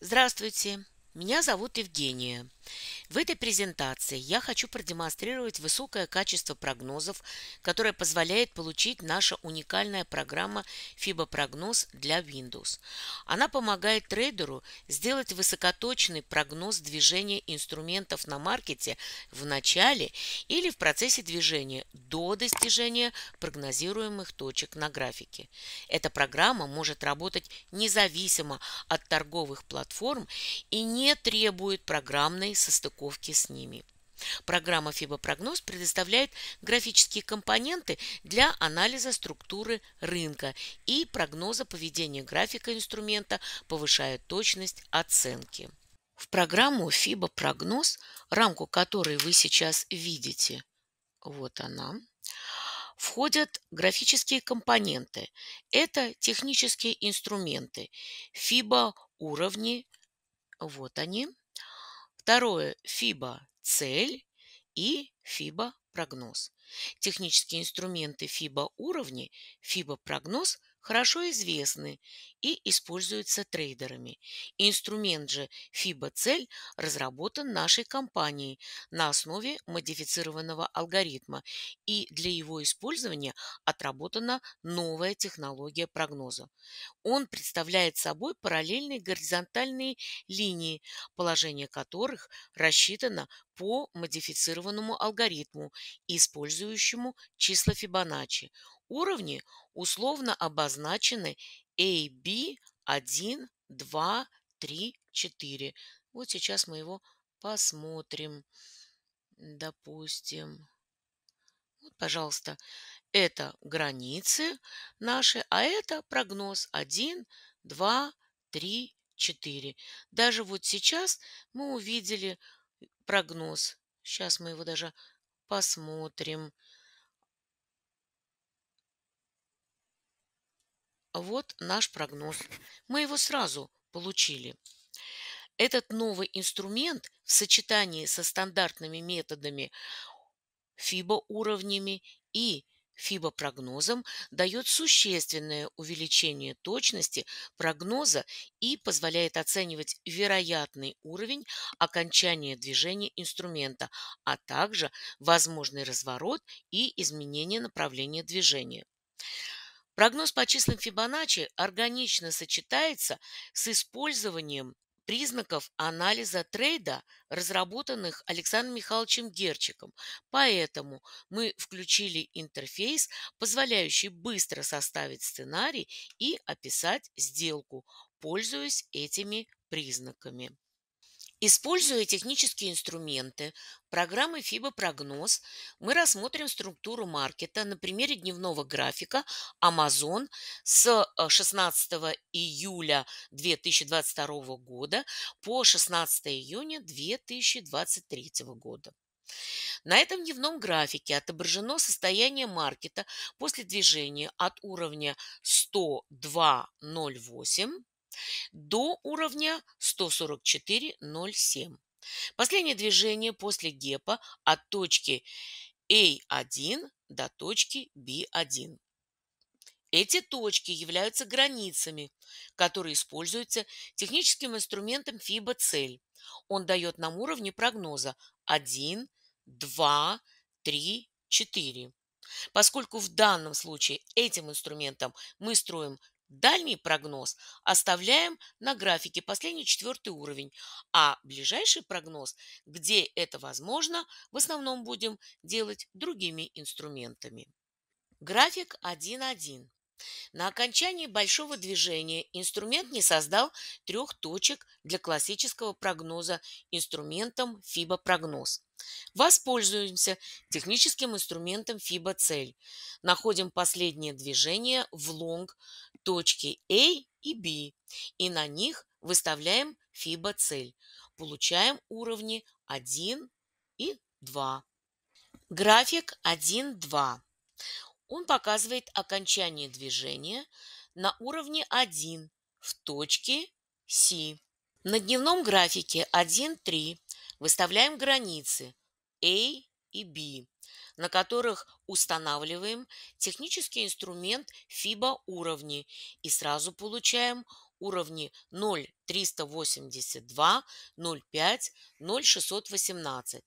Здравствуйте, меня зовут Евгения. В этой презентации я хочу продемонстрировать высокое качество прогнозов, которое позволяет получить наша уникальная программа FIBA прогноз для Windows. Она помогает трейдеру сделать высокоточный прогноз движения инструментов на маркете в начале или в процессе движения до достижения прогнозируемых точек на графике. Эта программа может работать независимо от торговых платформ и не требует программной состыковки стыковки с ними. Программа «Фибопрогноз» предоставляет графические компоненты для анализа структуры рынка и прогноза поведения графика инструмента, повышая точность оценки. В программу Прогноз, рамку которой вы сейчас видите, вот она, входят графические компоненты. Это технические инструменты, фибо уровни, вот они, Второе – ФИБА – цель и ФИБА – прогноз. Технические инструменты ФИБА уровни, ФИБА прогноз хорошо известны и используется трейдерами. Инструмент же FIBA-цель разработан нашей компанией на основе модифицированного алгоритма, и для его использования отработана новая технология прогноза. Он представляет собой параллельные горизонтальные линии, положение которых рассчитано по модифицированному алгоритму, использующему числа Фибоначчи. Уровни условно обозначены A, B, 1, 2, 3, 4. Вот сейчас мы его посмотрим. Допустим. Вот, пожалуйста, это границы наши, а это прогноз 1, 2, 3, 4. Даже вот сейчас мы увидели прогноз. Сейчас мы его даже посмотрим. Вот наш прогноз. Мы его сразу получили. Этот новый инструмент в сочетании со стандартными методами фибо-уровнями и фибо-прогнозом дает существенное увеличение точности прогноза и позволяет оценивать вероятный уровень окончания движения инструмента, а также возможный разворот и изменение направления движения. Прогноз по числам Фибоначчи органично сочетается с использованием признаков анализа трейда, разработанных Александром Михайловичем Герчиком. Поэтому мы включили интерфейс, позволяющий быстро составить сценарий и описать сделку, пользуясь этими признаками. Используя технические инструменты, программы FIBA прогноз, мы рассмотрим структуру маркета на примере дневного графика Amazon с 16 э, июля 2022 года по 16 июня 2023 года. На этом дневном графике отображено состояние маркета после движения от уровня 102.08 до уровня 144.07. Последнее движение после гепа от точки A1 до точки B1. Эти точки являются границами, которые используются техническим инструментом фиба цель Он дает нам уровни прогноза 1, 2, 3, 4. Поскольку в данном случае этим инструментом мы строим Дальний прогноз оставляем на графике последний четвертый уровень, а ближайший прогноз, где это возможно, в основном будем делать другими инструментами. График 1.1. На окончании большого движения инструмент не создал трех точек для классического прогноза инструментом FIBA-прогноз. Воспользуемся техническим инструментом FIBA-цель. Находим последнее движение в лонг точки A и B и на них выставляем фибоцель, Получаем уровни 1 и 2. График 1-2. Он показывает окончание движения на уровне 1 в точке C. На дневном графике 1-3 выставляем границы A и B на которых устанавливаем технический инструмент FIBA уровни и сразу получаем уровни 0,382, 0,5, 0,618.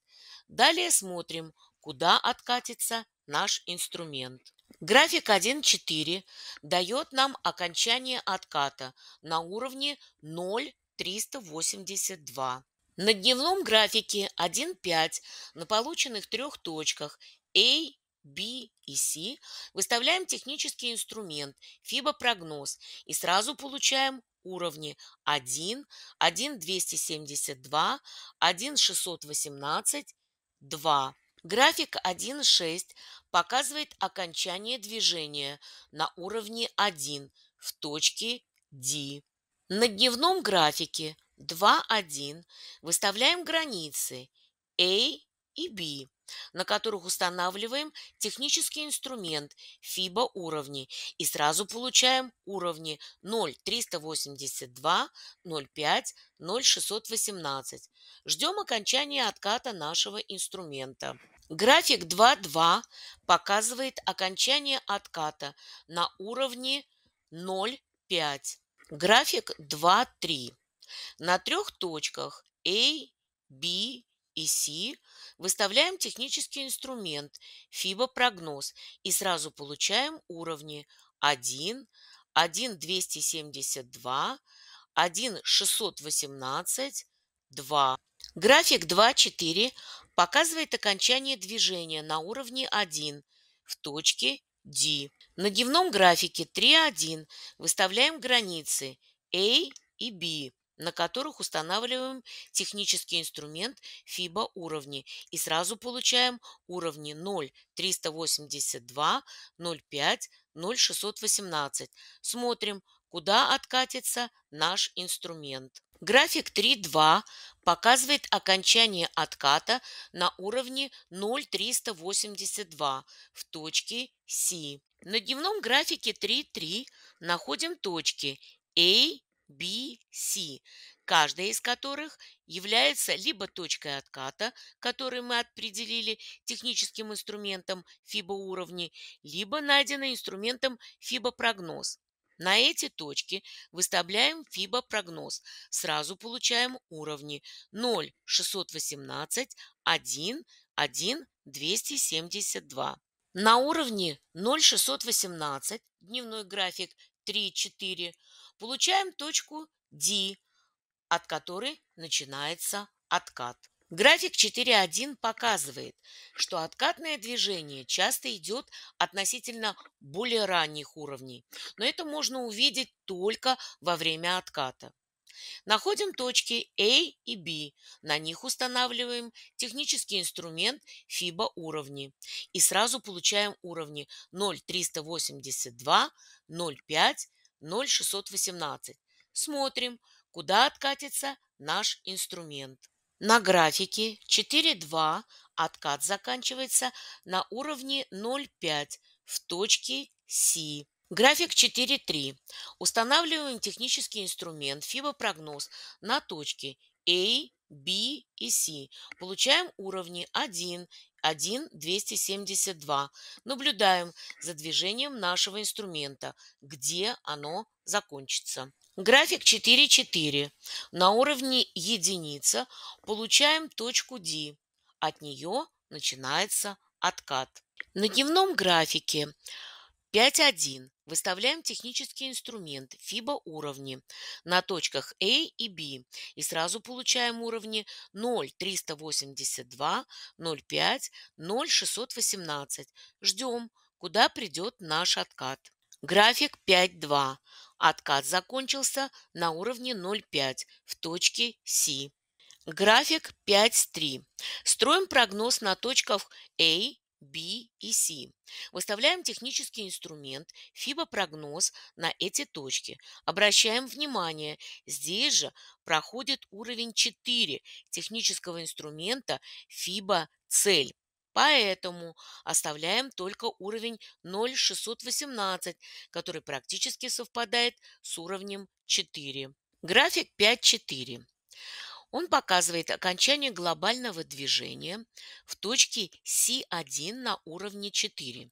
Далее смотрим, куда откатится наш инструмент. График 1.4 дает нам окончание отката на уровне 0,382. На дневном графике 1.5 на полученных трех точках A, B и C, выставляем технический инструмент FIBA-прогноз и сразу получаем уровни 1, 1,272, 1,618, 2. График 1.6 показывает окончание движения на уровне 1 в точке D. На дневном графике 2.1 выставляем границы A, и B, на которых устанавливаем технический инструмент FIBA уровни и сразу получаем уровни 0,382, 0,5, 0,618. Ждем окончания отката нашего инструмента. График 2.2 показывает окончание отката на уровне 0,5. График 2.3. На трех точках A, B и C – Выставляем технический инструмент FIBA-прогноз и сразу получаем уровни 1, 1 272, 1 618, 2. График 2.4 показывает окончание движения на уровне 1 в точке D. На дневном графике 3.1 выставляем границы A и B на которых устанавливаем технический инструмент FIBA уровни и сразу получаем уровни 0, 382, 05, 0618. Смотрим, куда откатится наш инструмент. График 3.2 показывает окончание отката на уровне 0,382 в точке C. На дневном графике 3.3 находим точки A, B, C, каждая из которых является либо точкой отката, которую мы определили техническим инструментом FIBA уровни либо найденной инструментом FIBA прогноз. На эти точки выставляем FIBA прогноз. Сразу получаем уровни 0, 618, 1, 1, 272. На уровне 0,618 дневной график 3, 4. Получаем точку D, от которой начинается откат. График 4.1 показывает, что откатное движение часто идет относительно более ранних уровней, но это можно увидеть только во время отката. Находим точки A и B. На них устанавливаем технический инструмент FIBA уровни. И сразу получаем уровни 0,382, 0,5, 0618. Смотрим, куда откатится наш инструмент. На графике 4.2 откат заканчивается на уровне 0.5 в точке C. График 4.3. Устанавливаем технический инструмент прогноз на точке A, B и C. Получаем уровни 1 1,272. Наблюдаем за движением нашего инструмента, где оно закончится. График 4,4. На уровне единица получаем точку D. От нее начинается откат. На дневном графике 5.1. Выставляем технический инструмент FIBA уровни на точках A и B и сразу получаем уровни 0,382, 0,5, 0,618. Ждем, куда придет наш откат. График 5.2. Откат закончился на уровне 0,5 в точке C. График 5.3. Строим прогноз на точках A B и C. Выставляем технический инструмент прогноз на эти точки. Обращаем внимание, здесь же проходит уровень 4 технического инструмента цель. Поэтому оставляем только уровень 0,618, который практически совпадает с уровнем 4. График 5.4. Он показывает окончание глобального движения в точке C1 на уровне 4.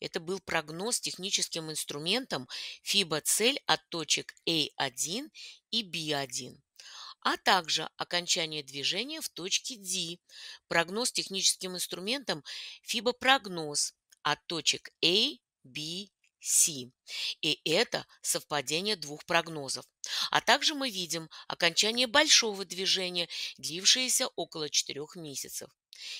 Это был прогноз техническим инструментом FIBA-цель от точек A1 а и B1 а также окончание движения в точке D, прогноз техническим инструментом FIBA-прогноз от точек A, а, B, Си. И это совпадение двух прогнозов. А также мы видим окончание большого движения, длившееся около четырех месяцев.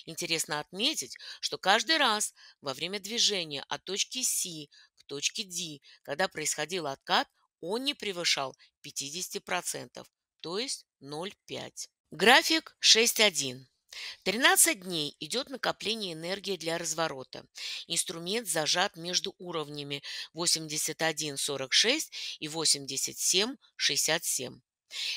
Интересно отметить, что каждый раз во время движения от точки Си к точке D, когда происходил откат, он не превышал 50%, то есть 0,5. График 6.1. 13 дней идет накопление энергии для разворота. Инструмент зажат между уровнями 81.46 и 87.67.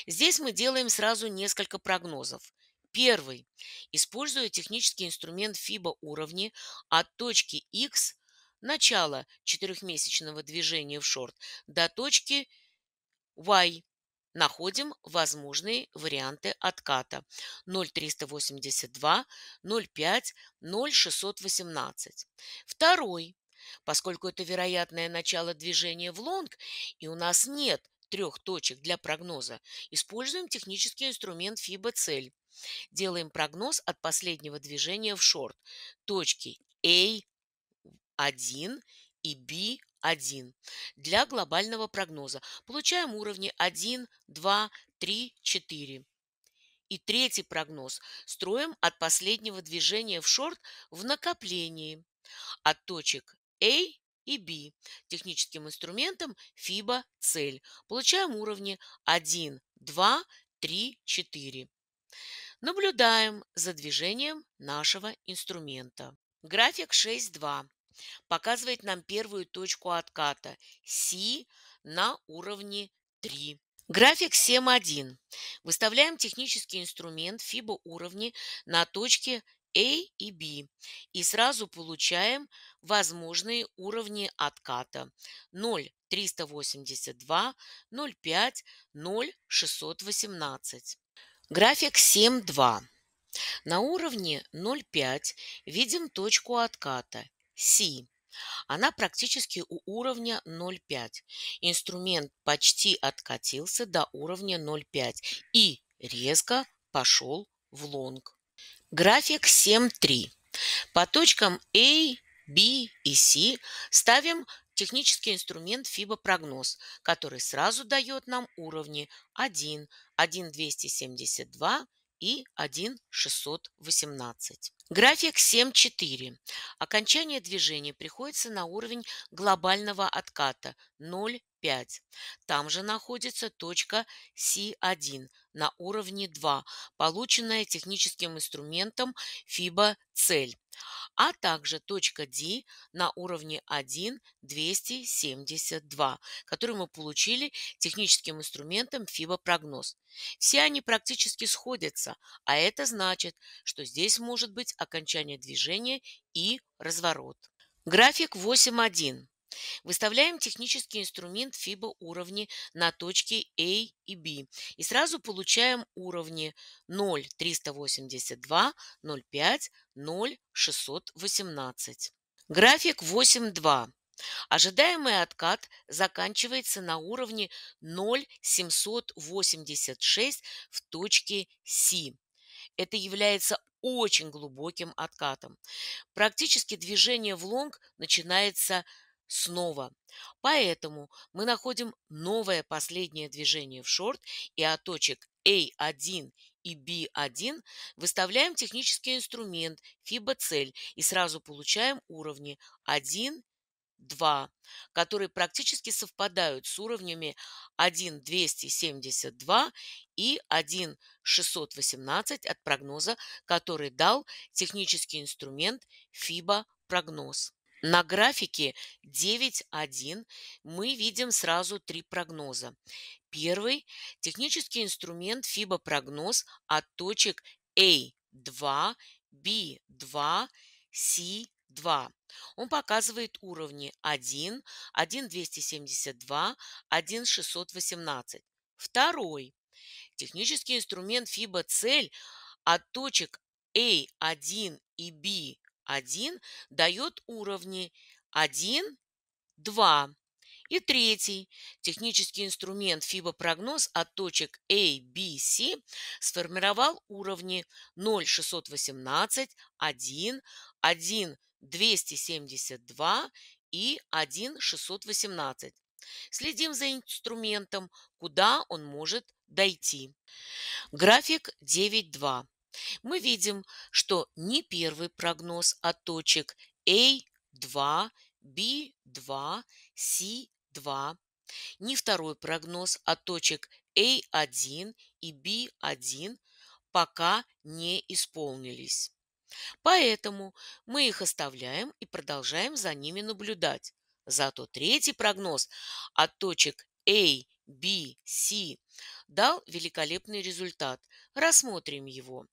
Здесь мы делаем сразу несколько прогнозов. Первый. Используя технический инструмент FIBA уровни от точки X начала четырехмесячного движения в шорт до точки Y находим возможные варианты отката 0,382, 0,5, 0,618. Второй. Поскольку это вероятное начало движения в лонг, и у нас нет трех точек для прогноза, используем технический инструмент FIBA-цель. Делаем прогноз от последнего движения в шорт. Точки A1 и B 1 для глобального прогноза. Получаем уровни 1, 2, 3, 4. И третий прогноз строим от последнего движения в шорт в накоплении от точек A и B техническим инструментом FIBA цель. Получаем уровни 1, 2, 3, 4. Наблюдаем за движением нашего инструмента. График 6.2 показывает нам первую точку отката C на уровне 3. График 7.1. Выставляем технический инструмент FIBA уровни на точке A и B. И сразу получаем возможные уровни отката 0, 382, 0,5, 0, 618. График 7.2. На уровне 0,5 видим точку отката Си. Она практически у уровня 0,5. Инструмент почти откатился до уровня 0,5 и резко пошел в лонг. График 7.3. По точкам A, B и C ставим технический инструмент прогноз, который сразу дает нам уровни 1, 1,272 и 1,618. График 7.4. Окончание движения приходится на уровень глобального отката 0,5. Там же находится точка C1 на уровне 2, полученная техническим инструментом FIBA цель, а также точка D на уровне 1 272, который мы получили техническим инструментом FIBA прогноз. Все они практически сходятся, а это значит, что здесь может быть окончание движения и разворот. График 8.1. Выставляем технический инструмент FIBA уровни на точке A и B. И сразу получаем уровни 0, 382, 05, 0, 618. График 8.2. Ожидаемый откат заканчивается на уровне 0,786 в точке C. Это является очень глубоким откатом. Практически движение в лонг начинается снова. Поэтому мы находим новое последнее движение в шорт и от точек A1 и B1 выставляем технический инструмент FIBA-цель и сразу получаем уровни 1, 2, которые практически совпадают с уровнями 1,272 и 1,618 от прогноза, который дал технический инструмент FIBA-прогноз. На графике 9.1 мы видим сразу три прогноза. Первый – технический инструмент FIBA-прогноз от точек A2, а B2, C2. Он показывает уровни 1, 1,272, 1,618. Второй – технический инструмент FIBA-цель от точек A1 а и B 1 дает уровни 1, 2. И третий технический инструмент прогноз от точек A, B, C сформировал уровни 0, 618, 1, 1, 272 и 1, 618. Следим за инструментом, куда он может дойти. График 9.2 мы видим, что не первый прогноз от точек A2, B2, C2, не второй прогноз от точек A1 и B1 пока не исполнились. Поэтому мы их оставляем и продолжаем за ними наблюдать. Зато третий прогноз от точек A, B, C дал великолепный результат. Рассмотрим его.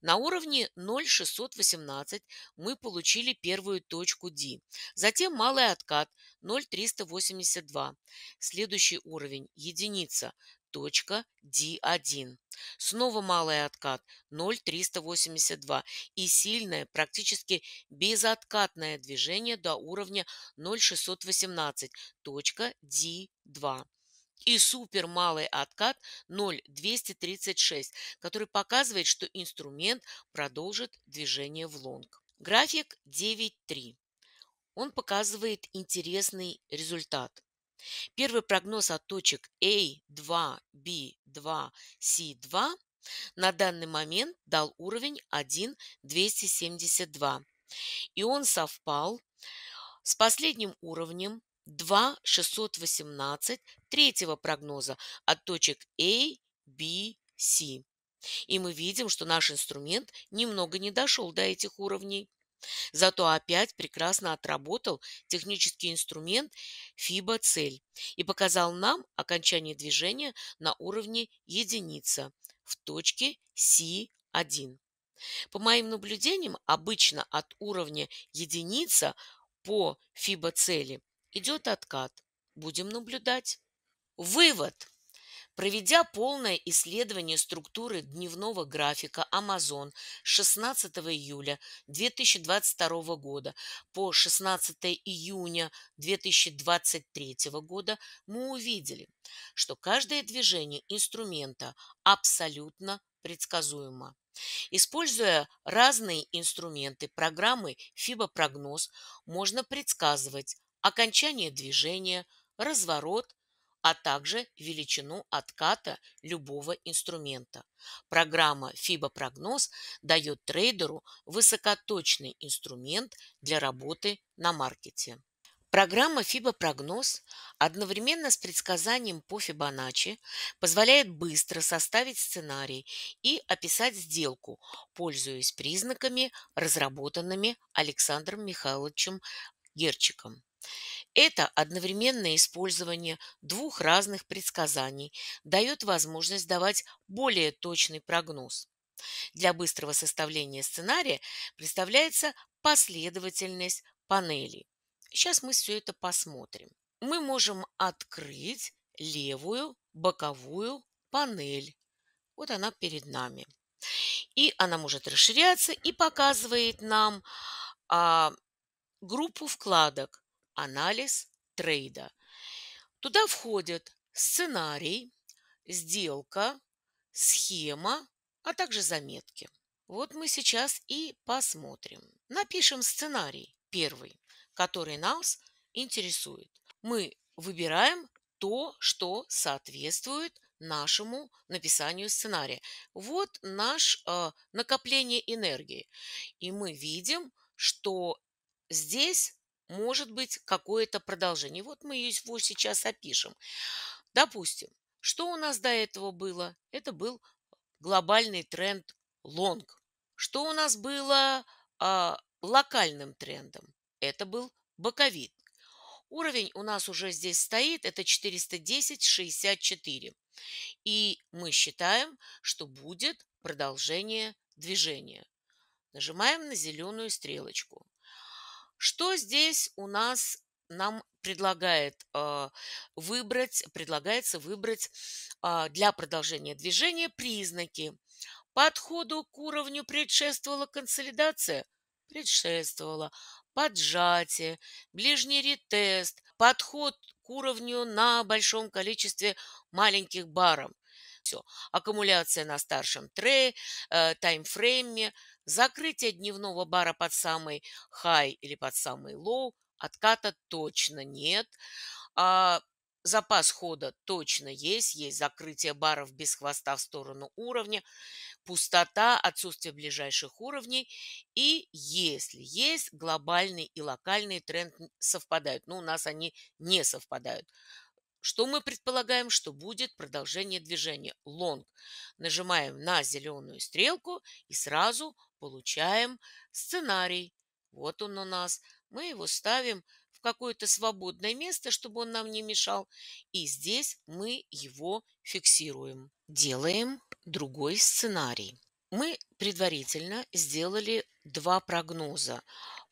На уровне 0,618 мы получили первую точку D. Затем малый откат 0,382. Следующий уровень – единица, точка D1. Снова малый откат 0,382 и сильное, практически безоткатное движение до уровня 0,618, точка D2 и супер малый откат 0,236, который показывает, что инструмент продолжит движение в лонг. График 9.3. Он показывает интересный результат. Первый прогноз от точек A2, B2, C2 на данный момент дал уровень 1,272. И он совпал с последним уровнем 2 618 третьего прогноза от точек A, B, C. И мы видим, что наш инструмент немного не дошел до этих уровней. Зато опять прекрасно отработал технический инструмент FIBA цель и показал нам окончание движения на уровне единица в точке C1. По моим наблюдениям, обычно от уровня единица по FIBA цели Идет откат. Будем наблюдать. Вывод. Проведя полное исследование структуры дневного графика Amazon 16 июля 2022 года по 16 июня 2023 года, мы увидели, что каждое движение инструмента абсолютно предсказуемо. Используя разные инструменты программы FIBA-прогноз, можно предсказывать окончание движения, разворот, а также величину отката любого инструмента. Программа FIBA-прогноз дает трейдеру высокоточный инструмент для работы на маркете. Программа FIBA-прогноз одновременно с предсказанием по Фибоначчи позволяет быстро составить сценарий и описать сделку, пользуясь признаками, разработанными Александром Михайловичем Герчиком. Это одновременное использование двух разных предсказаний дает возможность давать более точный прогноз. Для быстрого составления сценария представляется последовательность панелей. Сейчас мы все это посмотрим. Мы можем открыть левую боковую панель. Вот она перед нами. И она может расширяться и показывает нам а, группу вкладок анализ трейда. Туда входят сценарий, сделка, схема, а также заметки. Вот мы сейчас и посмотрим. Напишем сценарий первый, который нас интересует. Мы выбираем то, что соответствует нашему написанию сценария. Вот наш э, накопление энергии. И мы видим, что здесь может быть какое-то продолжение. Вот мы его сейчас опишем. Допустим, что у нас до этого было? Это был глобальный тренд лонг. Что у нас было а, локальным трендом? Это был боковик. Уровень у нас уже здесь стоит, это 410,64. И мы считаем, что будет продолжение движения. Нажимаем на зеленую стрелочку. Что здесь у нас нам предлагает э, выбрать, предлагается выбрать э, для продолжения движения признаки. Подходу к уровню предшествовала консолидация? Предшествовала. Поджатие, ближний ретест, подход к уровню на большом количестве маленьких баров. Все. Аккумуляция на старшем трее, э, таймфрейме, Закрытие дневного бара под самый high или под самый low отката точно нет. А запас хода точно есть. Есть закрытие баров без хвоста в сторону уровня. Пустота, отсутствие ближайших уровней. И если есть, глобальный и локальный тренд совпадают. Но ну, у нас они не совпадают. Что мы предполагаем, что будет продолжение движения? Лонг. Нажимаем на зеленую стрелку и сразу – Получаем сценарий. Вот он у нас. Мы его ставим в какое-то свободное место, чтобы он нам не мешал. И здесь мы его фиксируем. Делаем другой сценарий. Мы предварительно сделали два прогноза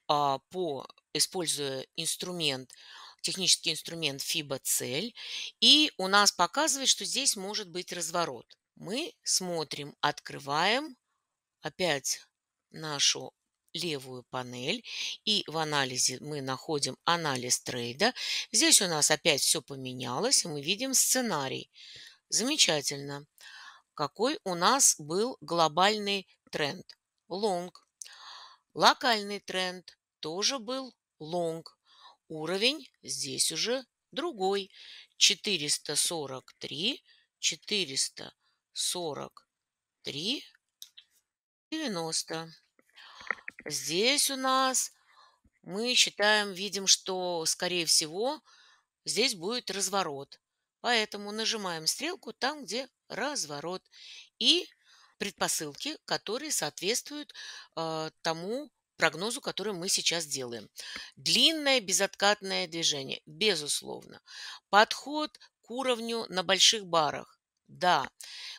а, по, используя инструмент технический инструмент FIBA цель, и у нас показывает, что здесь может быть разворот. Мы смотрим, открываем, опять нашу левую панель и в анализе мы находим анализ трейда. Здесь у нас опять все поменялось и мы видим сценарий. Замечательно. Какой у нас был глобальный тренд? Лонг. Локальный тренд тоже был лонг. Уровень здесь уже другой. 443, 443, 90. Здесь у нас мы считаем, видим, что, скорее всего, здесь будет разворот. Поэтому нажимаем стрелку там, где разворот. И предпосылки, которые соответствуют э, тому прогнозу, который мы сейчас делаем. Длинное безоткатное движение, безусловно. Подход к уровню на больших барах, да.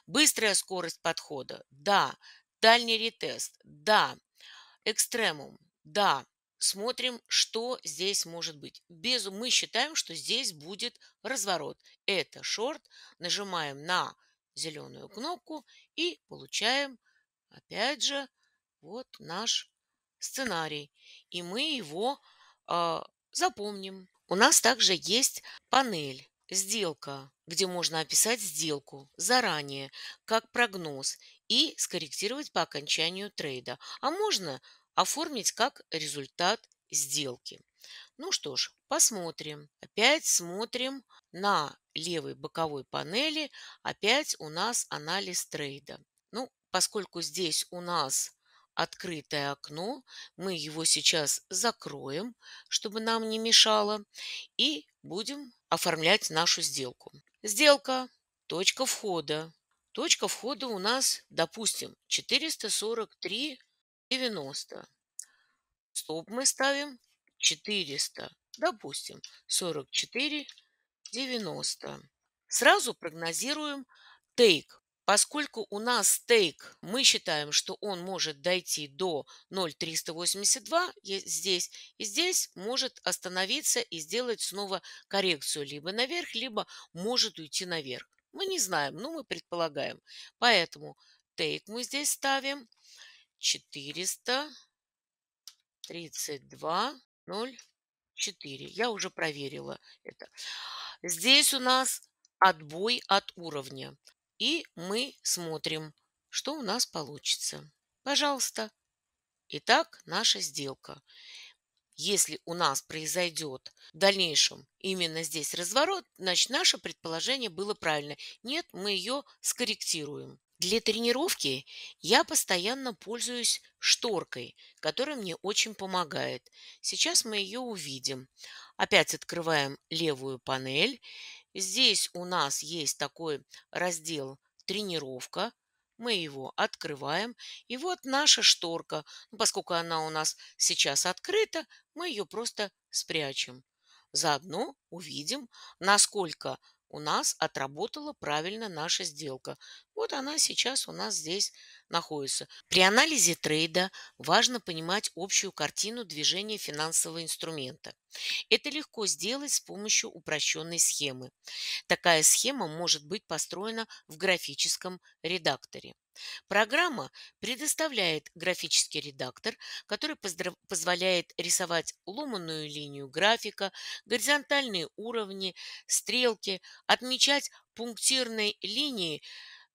Быстрая скорость подхода, да. Дальний ретест, да. Экстремум. Да, смотрим, что здесь может быть. Без, мы считаем, что здесь будет разворот. Это шорт. Нажимаем на зеленую кнопку и получаем, опять же, вот наш сценарий. И мы его э, запомним. У нас также есть панель «Сделка», где можно описать сделку заранее, как прогноз, и скорректировать по окончанию трейда. А можно оформить как результат сделки. Ну что ж, посмотрим. Опять смотрим на левой боковой панели. Опять у нас анализ трейда. Ну, поскольку здесь у нас открытое окно, мы его сейчас закроем, чтобы нам не мешало, и будем оформлять нашу сделку. Сделка, точка входа. Точка входа у нас, допустим, 443 90. Стоп мы ставим 400. Допустим, 44, 90. Сразу прогнозируем take Поскольку у нас take мы считаем, что он может дойти до 0,382 здесь, и здесь может остановиться и сделать снова коррекцию либо наверх, либо может уйти наверх. Мы не знаем, но мы предполагаем. Поэтому take мы здесь ставим 400 32 0 4. Я уже проверила это. Здесь у нас отбой от уровня. И мы смотрим, что у нас получится. Пожалуйста. Итак, наша сделка. Если у нас произойдет в дальнейшем именно здесь разворот, значит, наше предположение было правильно. Нет, мы ее скорректируем. Для тренировки я постоянно пользуюсь шторкой, которая мне очень помогает. Сейчас мы ее увидим. Опять открываем левую панель. Здесь у нас есть такой раздел «Тренировка». Мы его открываем. И вот наша шторка. Ну, поскольку она у нас сейчас открыта, мы ее просто спрячем. Заодно увидим, насколько у нас отработала правильно наша сделка. Вот она сейчас у нас здесь находится. При анализе трейда важно понимать общую картину движения финансового инструмента. Это легко сделать с помощью упрощенной схемы. Такая схема может быть построена в графическом редакторе. Программа предоставляет графический редактор, который позволяет рисовать ломаную линию графика, горизонтальные уровни, стрелки, отмечать пунктирной линии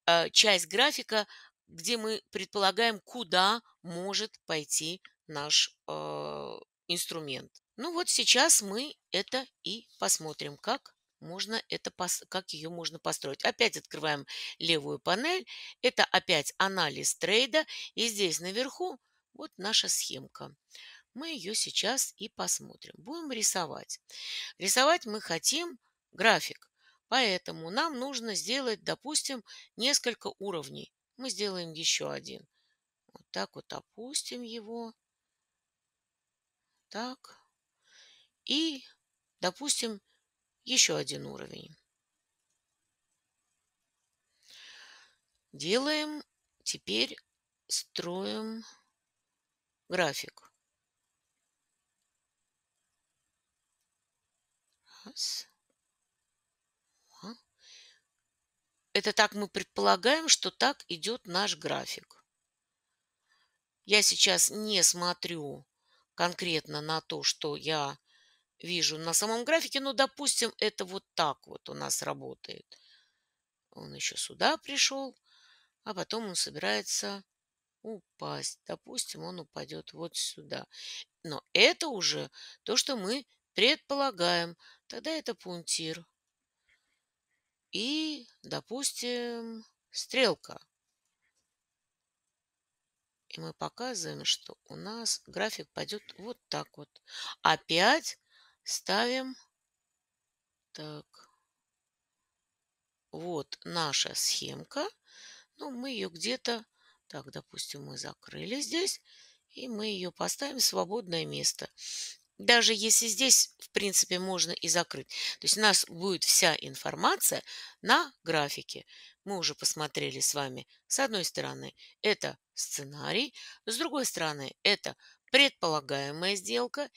э, часть графика, где мы предполагаем, куда может пойти наш э, инструмент. Ну вот сейчас мы это и посмотрим, как можно это, как ее можно построить. Опять открываем левую панель. Это опять анализ трейда. И здесь наверху вот наша схемка. Мы ее сейчас и посмотрим. Будем рисовать. Рисовать мы хотим график. Поэтому нам нужно сделать, допустим, несколько уровней. Мы сделаем еще один. Вот так вот опустим его. Так. И, допустим, еще один уровень. Делаем, теперь строим график. Раз. Это так мы предполагаем, что так идет наш график. Я сейчас не смотрю конкретно на то, что я вижу на самом графике, ну, допустим, это вот так вот у нас работает. Он еще сюда пришел, а потом он собирается упасть. Допустим, он упадет вот сюда. Но это уже то, что мы предполагаем. Тогда это пунктир. И, допустим, стрелка. И мы показываем, что у нас график пойдет вот так вот. Опять Ставим. Так. Вот наша схемка. Ну, мы ее где-то... Так, допустим, мы закрыли здесь. И мы ее поставим в свободное место. Даже если здесь, в принципе, можно и закрыть. То есть у нас будет вся информация на графике. Мы уже посмотрели с вами. С одной стороны, это сценарий. С другой стороны, это предполагаемая сделка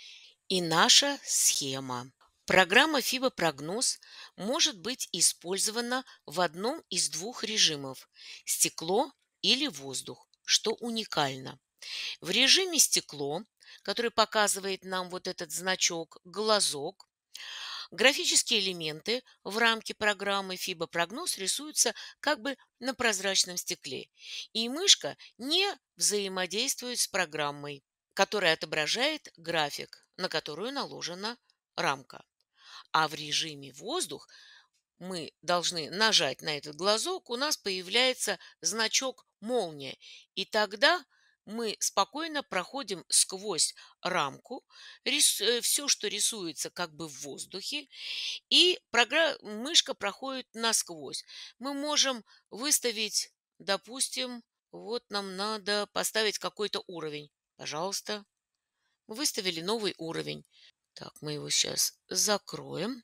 и наша схема. Программа Прогноз может быть использована в одном из двух режимов – стекло или воздух, что уникально. В режиме «Стекло», который показывает нам вот этот значок «Глазок», Графические элементы в рамке программы Прогноз рисуются как бы на прозрачном стекле, и мышка не взаимодействует с программой который отображает график, на которую наложена рамка. А в режиме «Воздух» мы должны нажать на этот глазок, у нас появляется значок «Молния». И тогда мы спокойно проходим сквозь рамку, рис, э, все, что рисуется как бы в воздухе, и програ... мышка проходит насквозь. Мы можем выставить, допустим, вот нам надо поставить какой-то уровень. Пожалуйста. Мы выставили новый уровень. Так, мы его сейчас закроем.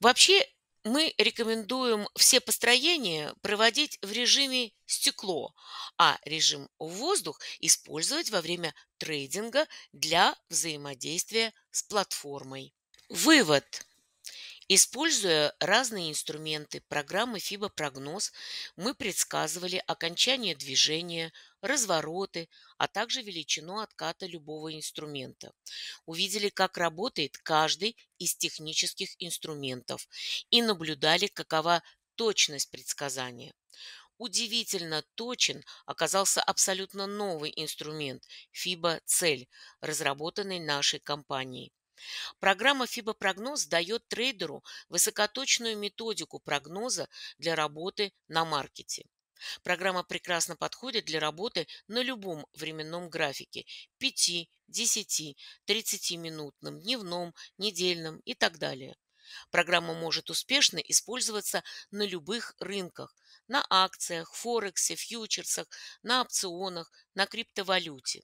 Вообще, мы рекомендуем все построения проводить в режиме стекло, а режим воздух использовать во время трейдинга для взаимодействия с платформой. Вывод. Используя разные инструменты программы FIBA прогноз, мы предсказывали окончание движения, развороты, а также величину отката любого инструмента. Увидели, как работает каждый из технических инструментов и наблюдали, какова точность предсказания. Удивительно точен оказался абсолютно новый инструмент FIBA-цель, разработанный нашей компанией. Программа FIBA прогноз дает трейдеру высокоточную методику прогноза для работы на маркете. Программа прекрасно подходит для работы на любом временном графике – 5, 10, 30-минутном, дневном, недельном и так далее. Программа может успешно использоваться на любых рынках – на акциях, форексе, фьючерсах, на опционах, на криптовалюте.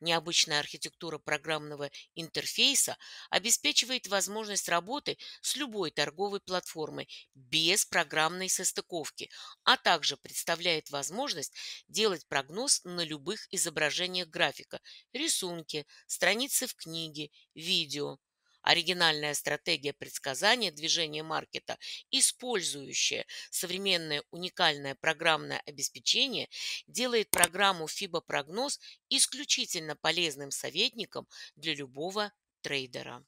Необычная архитектура программного интерфейса обеспечивает возможность работы с любой торговой платформой без программной состыковки, а также представляет возможность делать прогноз на любых изображениях графика – рисунки, страницы в книге, видео оригинальная стратегия предсказания движения маркета, использующая современное уникальное программное обеспечение, делает программу FIBA прогноз исключительно полезным советником для любого трейдера.